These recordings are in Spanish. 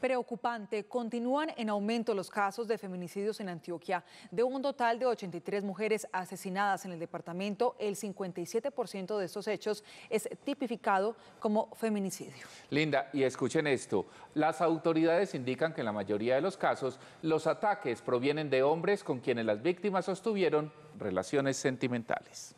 preocupante. Continúan en aumento los casos de feminicidios en Antioquia. De un total de 83 mujeres asesinadas en el departamento, el 57% de estos hechos es tipificado como feminicidio. Linda, y escuchen esto. Las autoridades indican que en la mayoría de los casos los ataques provienen de hombres con quienes las víctimas sostuvieron relaciones sentimentales.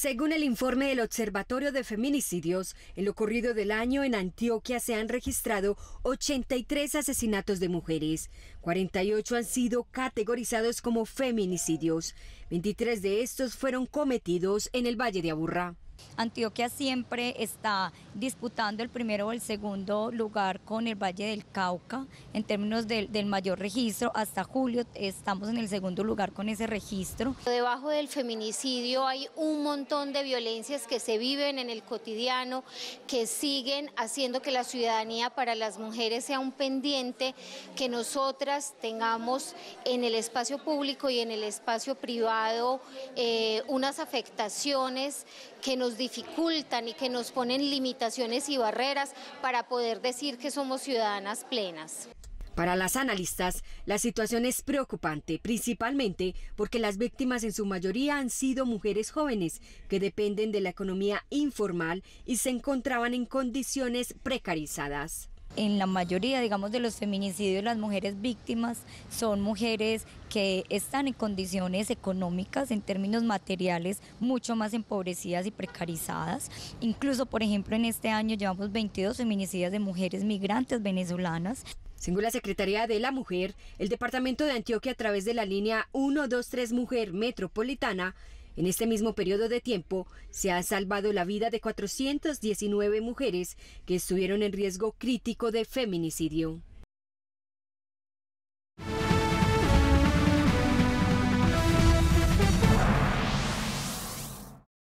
Según el informe del Observatorio de Feminicidios, en lo ocurrido del año en Antioquia se han registrado 83 asesinatos de mujeres. 48 han sido categorizados como feminicidios. 23 de estos fueron cometidos en el Valle de Aburrá. Antioquia siempre está disputando el primero o el segundo lugar con el Valle del Cauca en términos del, mayor registro. Hasta julio estamos en el segundo lugar con ese registro. Debajo del feminicidio hay un montón de violencias que se viven en el cotidiano, que siguen haciendo que la ciudadanía para las mujeres sea un pendiente que nosotras tengamos en el espacio público y en el espacio privado eh, unas afectaciones que nos dificultan y que nos ponen limitaciones y barreras para poder decir que somos ciudadanas plenas. Para las analistas, la situación es preocupante, principalmente porque las víctimas en su mayoría han sido mujeres jóvenes que dependen de la economía informal y se encontraban en condiciones precarizadas en la mayoría, digamos, de los feminicidios, las mujeres víctimas son mujeres que están en condiciones económicas, en términos materiales, mucho más empobrecidas y precarizadas. Incluso, por ejemplo, en este año llevamos 22 feminicidios de mujeres migrantes venezolanas. Según la Secretaría de la Mujer, el Departamento de Antioquia a través de la línea 123 Mujer Metropolitana en este mismo periodo de tiempo se ha salvado la vida de 419 mujeres que estuvieron en riesgo crítico de feminicidio.